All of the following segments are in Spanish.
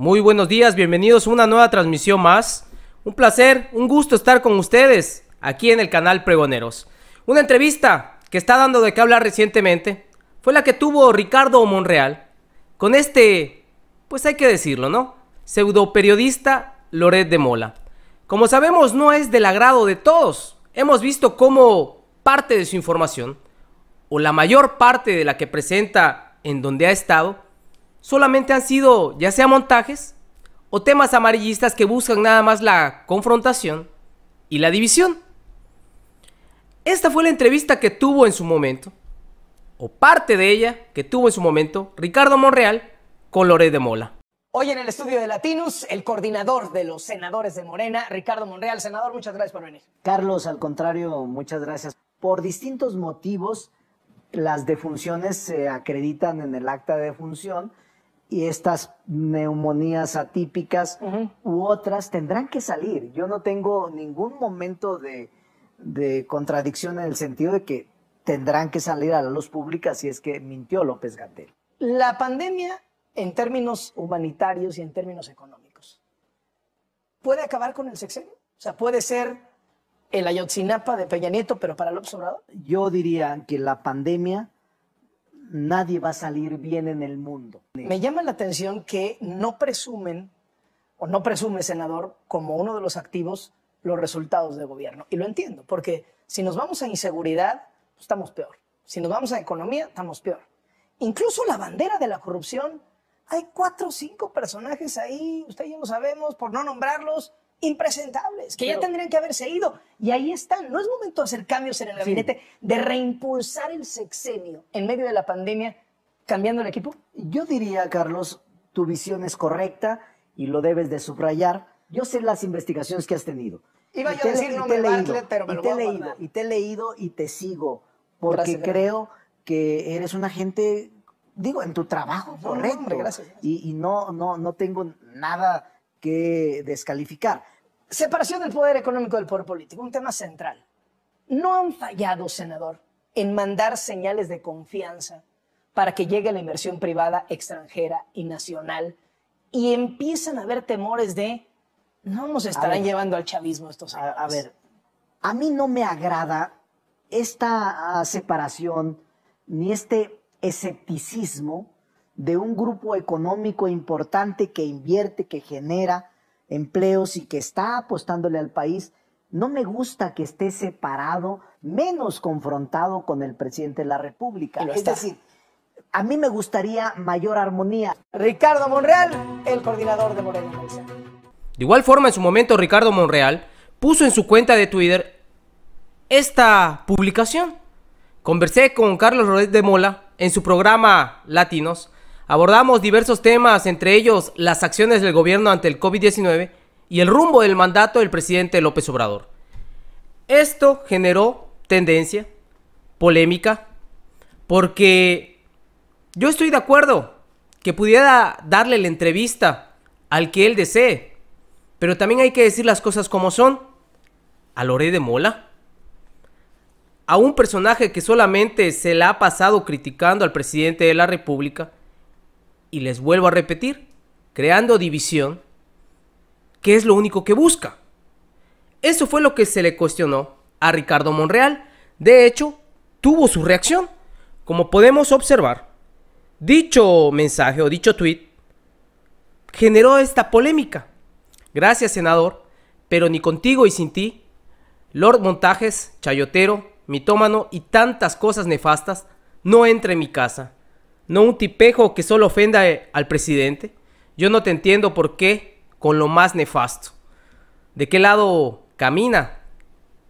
Muy buenos días, bienvenidos a una nueva transmisión más. Un placer, un gusto estar con ustedes aquí en el canal Pregoneros. Una entrevista que está dando de qué hablar recientemente fue la que tuvo Ricardo Monreal con este, pues hay que decirlo, ¿no? Pseudo periodista Loret de Mola. Como sabemos, no es del agrado de todos. Hemos visto cómo parte de su información, o la mayor parte de la que presenta en donde ha estado, solamente han sido ya sea montajes o temas amarillistas que buscan nada más la confrontación y la división. Esta fue la entrevista que tuvo en su momento, o parte de ella que tuvo en su momento, Ricardo Monreal con Loré de Mola. Hoy en el estudio de Latinus, el coordinador de los senadores de Morena, Ricardo Monreal. Senador, muchas gracias por venir. Carlos, al contrario, muchas gracias. Por distintos motivos, las defunciones se acreditan en el acta de defunción y estas neumonías atípicas u otras tendrán que salir. Yo no tengo ningún momento de, contradicción en el sentido de que tendrán que salir a la luz pública si es que mintió López Gatel. La pandemia, en términos humanitarios y en términos económicos, ¿puede acabar con el sexenio? O sea, puede ser el Ayotzinapa de Peña Nieto, pero para López Obrador. Yo diría que la pandemia nadie va a salir bien en el mundo. Me llama la atención que no presumen, o no presume, senador, como uno de los activos los resultados de gobierno. Y lo entiendo, porque si nos vamos a inseguridad, pues, estamos peor. Si nos vamos a economía, estamos peor. Incluso la bandera de la corrupción, hay cuatro o cinco personajes ahí, usted ya yo lo sabemos, por no nombrarlos, impresentables, que ya tendrían que haberse ido. Y ahí están. No es momento de hacer cambios en el gabinete, de reimpulsar el sexenio en medio de la pandemia, cambiando el equipo. Yo diría, Carlos, tu visión es correcta y lo debes de subrayar. Yo sé las investigaciones que has tenido. Iba yo a decir no me leído, pero me lo y te he leído, y te he leído y te sigo, porque creo que eres una gente, digo, en tu trabajo, correcto. Y, no, no, no tengo nada que descalificar. Separación del poder económico del poder político, un tema central. No han fallado, senador, en mandar señales de confianza para que llegue la inversión privada extranjera y nacional y empiezan a haber temores de no nos estarán llevando al chavismo estos a ver, a mí no me agrada esta separación ni este escepticismo de un grupo económico importante que invierte, que genera empleos y que está apostándole al país. No me gusta que esté separado, menos confrontado con el presidente de la República. Es decir, a mí me gustaría mayor armonía. Ricardo Monreal, el coordinador de Moreno. De igual forma, en su momento, Ricardo Monreal puso en su cuenta de Twitter esta publicación. Conversé con Carlos Rodríguez de Mola en su programa Latinos Abordamos diversos temas, entre ellos las acciones del gobierno ante el COVID-19 y el rumbo del mandato del presidente López Obrador. Esto generó tendencia, polémica, porque yo estoy de acuerdo que pudiera darle la entrevista al que él desee, pero también hay que decir las cosas como son. A Loré de Mola, a un personaje que solamente se la ha pasado criticando al presidente de la República, y les vuelvo a repetir, creando división, que es lo único que busca. Eso fue lo que se le cuestionó a Ricardo Monreal. De hecho, tuvo su reacción. Como podemos observar, dicho mensaje o dicho tweet generó esta polémica. Gracias, senador, pero ni contigo y sin ti, Lord Montajes, chayotero, mitómano y tantas cosas nefastas, no entra en mi casa no un tipejo que solo ofenda eh, al presidente. Yo no te entiendo por qué con lo más nefasto. ¿De qué lado camina?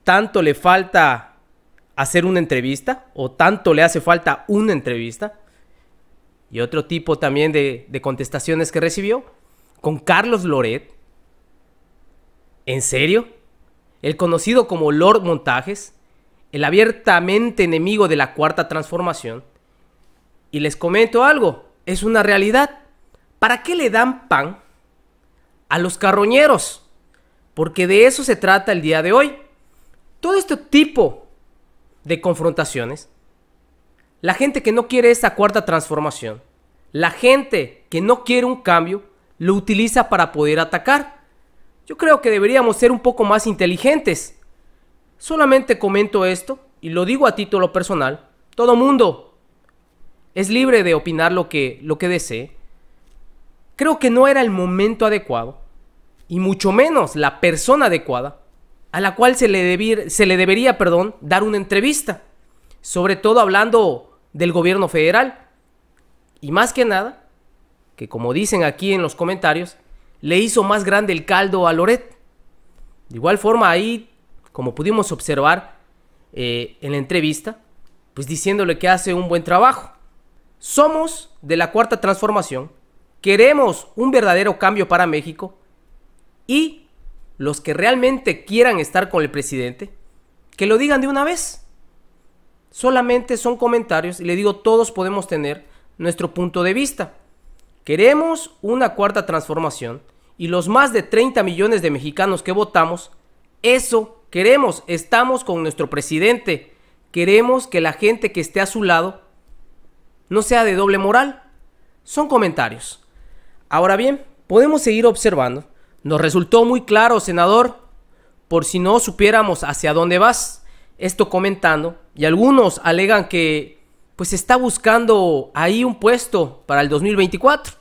¿Tanto le falta hacer una entrevista? ¿O tanto le hace falta una entrevista? Y otro tipo también de, contestaciones que recibió con Carlos Loret. ¿En serio? El conocido como Lord Montajes, el abiertamente enemigo de la Cuarta Transformación y les comento algo, es una realidad. ¿Para qué le dan pan a los carroñeros? Porque de eso se trata el día de hoy. Todo este tipo de confrontaciones, la gente que no quiere esta cuarta transformación, la gente que no quiere un cambio, lo utiliza para poder atacar. Yo creo que deberíamos ser un poco más inteligentes. Solamente comento esto y lo digo a título personal. Todo mundo, es libre de opinar lo que, lo que desee, creo que no era el momento adecuado, y mucho menos la persona adecuada, a la cual se le, se le debería perdón, dar una entrevista, sobre todo hablando del gobierno federal. Y más que nada, que como dicen aquí en los comentarios, le hizo más grande el caldo a Loret. De igual forma ahí, como pudimos observar eh, en la entrevista, pues diciéndole que hace un buen trabajo. Somos de la cuarta transformación, queremos un verdadero cambio para México y los que realmente quieran estar con el presidente, que lo digan de una vez. Solamente son comentarios y le digo, todos podemos tener nuestro punto de vista. Queremos una cuarta transformación y los más de 30 millones de mexicanos que votamos, eso queremos, estamos con nuestro presidente. Queremos que la gente que esté a su lado no sea de doble moral. Son comentarios. Ahora bien, podemos seguir observando. Nos resultó muy claro, senador, por si no supiéramos hacia dónde vas, esto comentando, y algunos alegan que pues está buscando ahí un puesto para el 2024.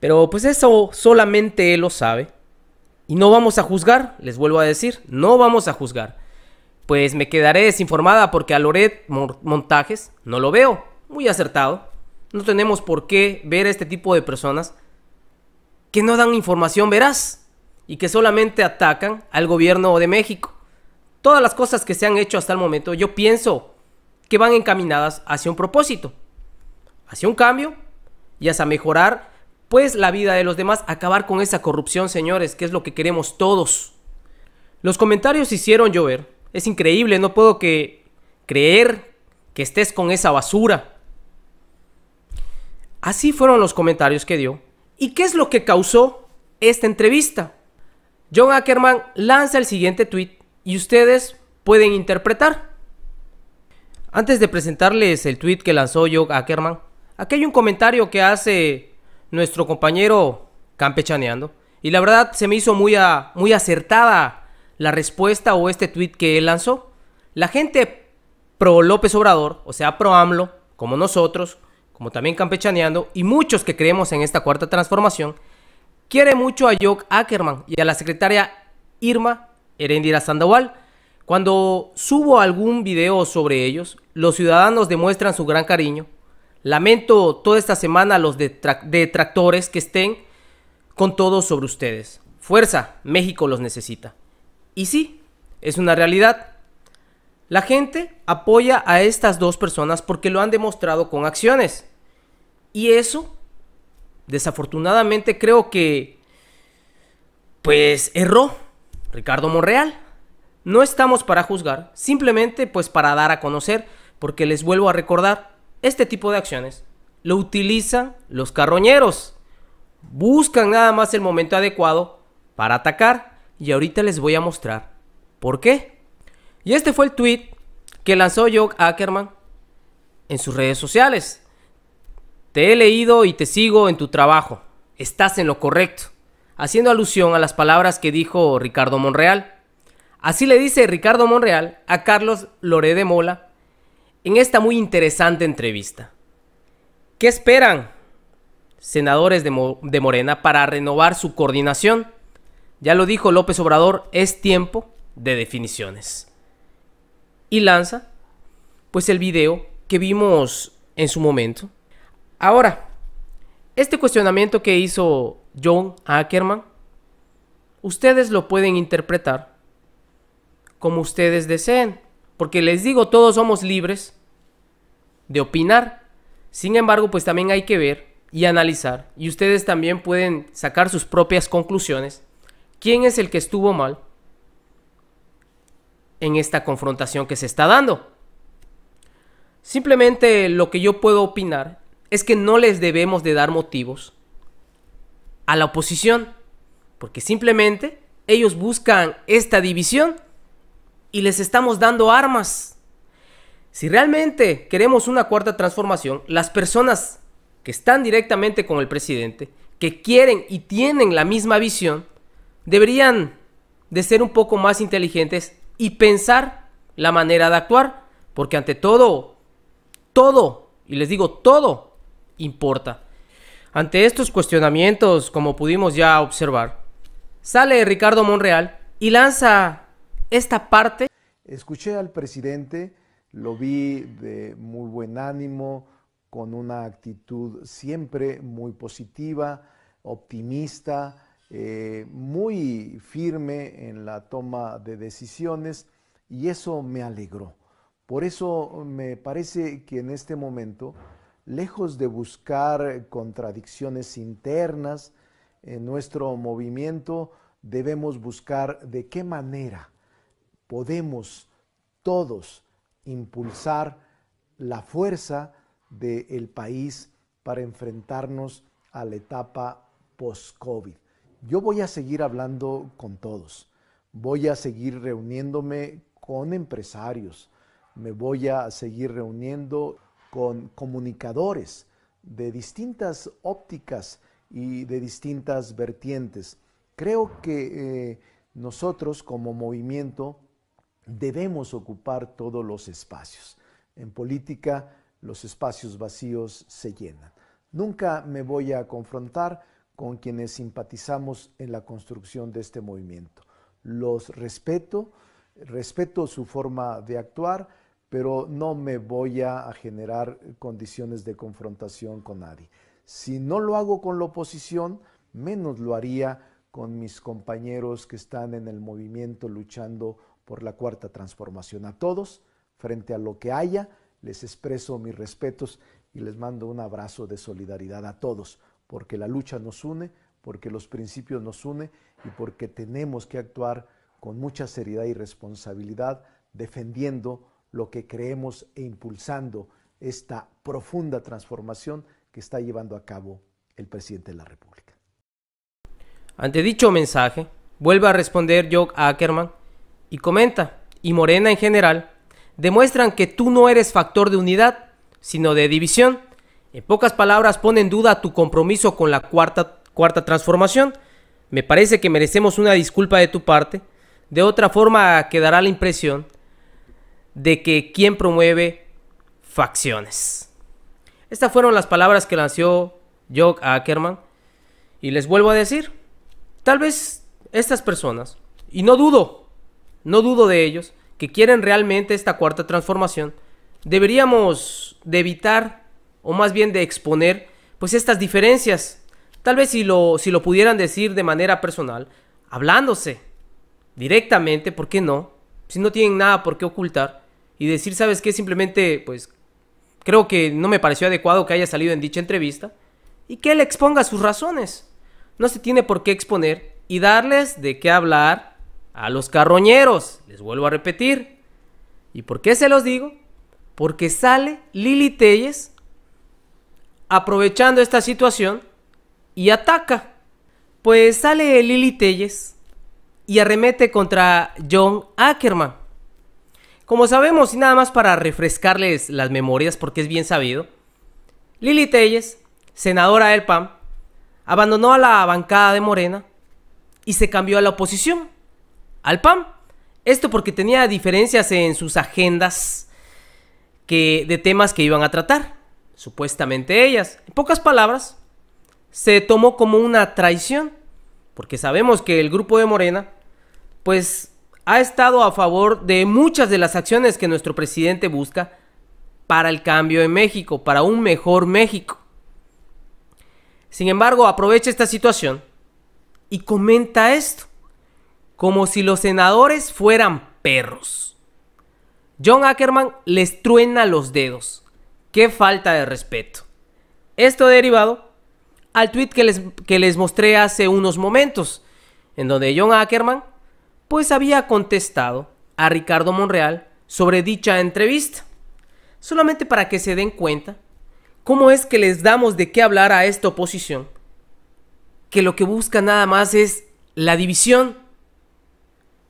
Pero pues eso solamente él lo sabe. Y no vamos a juzgar, les vuelvo a decir, no vamos a juzgar. Pues me quedaré desinformada porque a Loret Montajes no lo veo muy acertado. No tenemos por qué ver a este tipo de personas que no dan información veraz y que solamente atacan al gobierno de México. Todas las cosas que se han hecho hasta el momento, yo pienso que van encaminadas hacia un propósito, hacia un cambio y hacia mejorar pues la vida de los demás, acabar con esa corrupción, señores, que es lo que queremos todos. Los comentarios hicieron llover. Es increíble, no puedo que creer que estés con esa basura. Así fueron los comentarios que dio. ¿Y qué es lo que causó esta entrevista? John Ackerman lanza el siguiente tweet y ustedes pueden interpretar. Antes de presentarles el tweet que lanzó John Ackerman, aquí hay un comentario que hace nuestro compañero Campechaneando. Y la verdad se me hizo muy, muy acertada la respuesta o este tweet que él lanzó. La gente pro López Obrador, o sea, pro AMLO, como nosotros, como también campechaneando, y muchos que creemos en esta cuarta transformación, quiere mucho a Jock Ackerman y a la secretaria Irma Herendira Sandoval. Cuando subo algún video sobre ellos, los ciudadanos demuestran su gran cariño. Lamento toda esta semana a los detractores que estén con todo sobre ustedes. Fuerza, México los necesita. Y sí, es una realidad. La gente apoya a estas dos personas porque lo han demostrado con acciones. Y eso, desafortunadamente, creo que, pues, erró Ricardo Monreal. No estamos para juzgar, simplemente pues para dar a conocer, porque les vuelvo a recordar, este tipo de acciones lo utilizan los carroñeros. Buscan nada más el momento adecuado para atacar y ahorita les voy a mostrar por qué. Y este fue el tweet que lanzó Joe Ackerman en sus redes sociales. Te he leído y te sigo en tu trabajo. Estás en lo correcto. Haciendo alusión a las palabras que dijo Ricardo Monreal. Así le dice Ricardo Monreal a Carlos Loré de Mola en esta muy interesante entrevista. ¿Qué esperan, senadores de, Morena, para renovar su coordinación? Ya lo dijo López Obrador, es tiempo de definiciones. Y lanza, pues el video que vimos en su momento Ahora, este cuestionamiento que hizo John Ackerman, ustedes lo pueden interpretar como ustedes deseen, porque les digo, todos somos libres de opinar. Sin embargo, pues también hay que ver y analizar, y ustedes también pueden sacar sus propias conclusiones, quién es el que estuvo mal en esta confrontación que se está dando. Simplemente lo que yo puedo opinar es que no les debemos de dar motivos a la oposición, porque simplemente ellos buscan esta división y les estamos dando armas. Si realmente queremos una cuarta transformación, las personas que están directamente con el presidente, que quieren y tienen la misma visión, deberían de ser un poco más inteligentes y pensar la manera de actuar, porque ante todo, todo, y les digo todo, importa. Ante estos cuestionamientos, como pudimos ya observar, sale Ricardo Monreal y lanza esta parte. Escuché al presidente, lo vi de muy buen ánimo, con una actitud siempre muy positiva, optimista, eh, muy firme en la toma de decisiones y eso me alegró. Por eso me parece que en este momento lejos de buscar contradicciones internas en nuestro movimiento, debemos buscar de qué manera podemos todos impulsar la fuerza del país para enfrentarnos a la etapa post-COVID. Yo voy a seguir hablando con todos, voy a seguir reuniéndome con empresarios, me voy a seguir reuniendo con comunicadores de distintas ópticas y de distintas vertientes. Creo que eh, nosotros como movimiento debemos ocupar todos los espacios. En política los espacios vacíos se llenan. Nunca me voy a confrontar con quienes simpatizamos en la construcción de este movimiento. Los respeto, respeto su forma de actuar, pero no me voy a generar condiciones de confrontación con nadie. Si no lo hago con la oposición, menos lo haría con mis compañeros que están en el movimiento luchando por la cuarta transformación. A todos, frente a lo que haya, les expreso mis respetos y les mando un abrazo de solidaridad a todos, porque la lucha nos une, porque los principios nos une y porque tenemos que actuar con mucha seriedad y responsabilidad defendiendo lo que creemos e impulsando esta profunda transformación que está llevando a cabo el presidente de la República. Ante dicho mensaje, vuelve a responder Jock Ackerman y comenta, y Morena en general, demuestran que tú no eres factor de unidad, sino de división. En pocas palabras, pone en duda tu compromiso con la cuarta, cuarta transformación. Me parece que merecemos una disculpa de tu parte. De otra forma, quedará la impresión de que quien promueve facciones. Estas fueron las palabras que lanzó Jock Ackerman. Y les vuelvo a decir, tal vez estas personas, y no dudo, no dudo de ellos, que quieren realmente esta cuarta transformación, deberíamos de evitar, o más bien de exponer, pues estas diferencias. Tal vez si lo, si lo pudieran decir de manera personal, hablándose directamente, ¿por qué no? Si no tienen nada por qué ocultar, y decir, ¿sabes qué? Simplemente, pues, creo que no me pareció adecuado que haya salido en dicha entrevista y que él exponga sus razones. No se tiene por qué exponer y darles de qué hablar a los carroñeros, les vuelvo a repetir. ¿Y por qué se los digo? Porque sale Lili Telles aprovechando esta situación y ataca. Pues sale Lili Telles y arremete contra John Ackerman. Como sabemos, y nada más para refrescarles las memorias porque es bien sabido, Lili Telles, senadora del PAN, abandonó a la bancada de Morena y se cambió a la oposición, al PAN. Esto porque tenía diferencias en sus agendas que, de temas que iban a tratar, supuestamente ellas. En pocas palabras, se tomó como una traición, porque sabemos que el grupo de Morena, pues ha estado a favor de muchas de las acciones que nuestro presidente busca para el cambio en México, para un mejor México. Sin embargo, aprovecha esta situación y comenta esto, como si los senadores fueran perros. John Ackerman les truena los dedos. Qué falta de respeto. Esto derivado al tweet que les, que les mostré hace unos momentos, en donde John Ackerman pues había contestado a Ricardo Monreal sobre dicha entrevista, solamente para que se den cuenta cómo es que les damos de qué hablar a esta oposición, que lo que busca nada más es la división,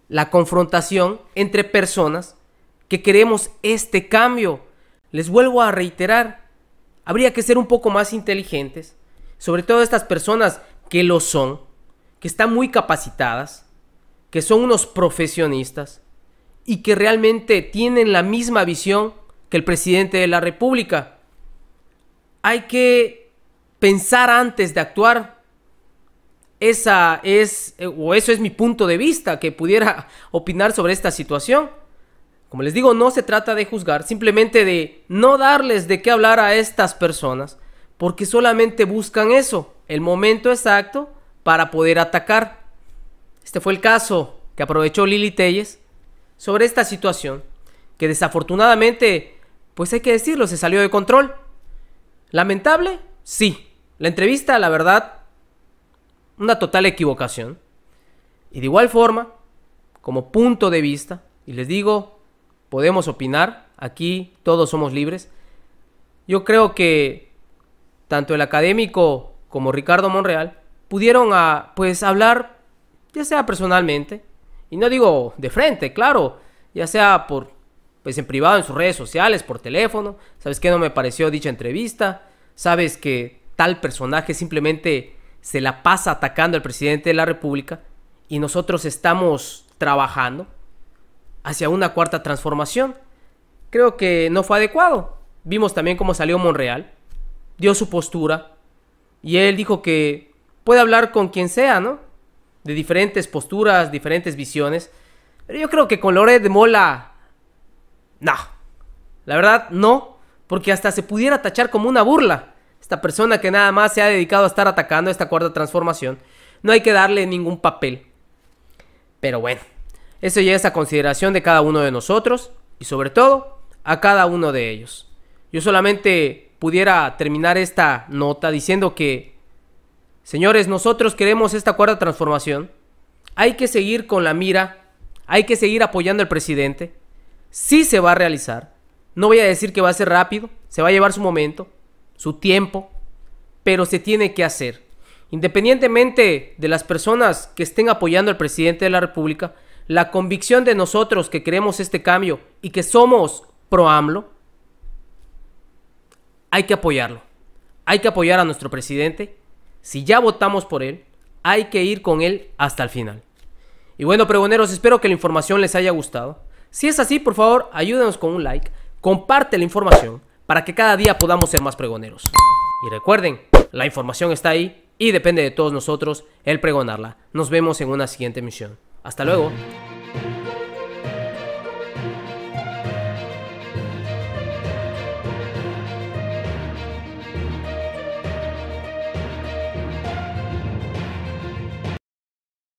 la confrontación entre personas que queremos este cambio. Les vuelvo a reiterar, habría que ser un poco más inteligentes, sobre todo estas personas que lo son, que están muy capacitadas, que son unos profesionistas y que realmente tienen la misma visión que el presidente de la República. Hay que pensar antes de actuar. Esa es, eh, o eso es mi punto de vista, que pudiera opinar sobre esta situación. Como les digo, no se trata de juzgar, simplemente de no darles de qué hablar a estas personas, porque solamente buscan eso, el momento exacto para poder atacar. Este fue el caso que aprovechó Lili Telles sobre esta situación, que desafortunadamente, pues hay que decirlo, se salió de control. ¿Lamentable? Sí. La entrevista, la verdad, una total equivocación. Y de igual forma, como punto de vista, y les digo, podemos opinar, aquí todos somos libres, yo creo que tanto el académico como Ricardo Monreal pudieron a, pues hablar ya sea personalmente, y no digo de frente, claro, ya sea por, pues en privado, en sus redes sociales, por teléfono, sabes que no me pareció dicha entrevista, sabes que tal personaje simplemente se la pasa atacando al presidente de la República y nosotros estamos trabajando hacia una cuarta transformación. Creo que no fue adecuado. Vimos también cómo salió Monreal, dio su postura y él dijo que puede hablar con quien sea, ¿no? de diferentes posturas, diferentes visiones. Pero yo creo que con Loret de Mola, no. La verdad, no. Porque hasta se pudiera tachar como una burla. Esta persona que nada más se ha dedicado a estar atacando esta cuarta transformación. No hay que darle ningún papel. Pero bueno, eso ya es a consideración de cada uno de nosotros. Y sobre todo, a cada uno de ellos. Yo solamente pudiera terminar esta nota diciendo que Señores, nosotros queremos esta cuarta transformación. Hay que seguir con la mira, hay que seguir apoyando al presidente. Sí se va a realizar. No voy a decir que va a ser rápido, se va a llevar su momento, su tiempo, pero se tiene que hacer. Independientemente de las personas que estén apoyando al presidente de la República, la convicción de nosotros que queremos este cambio y que somos pro AMLO, hay que apoyarlo. Hay que apoyar a nuestro presidente si ya votamos por él, hay que ir con él hasta el final. Y bueno, pregoneros, espero que la información les haya gustado. Si es así, por favor, ayúdenos con un like, comparte la información para que cada día podamos ser más pregoneros. Y recuerden, la información está ahí y depende de todos nosotros el pregonarla. Nos vemos en una siguiente misión. Hasta luego.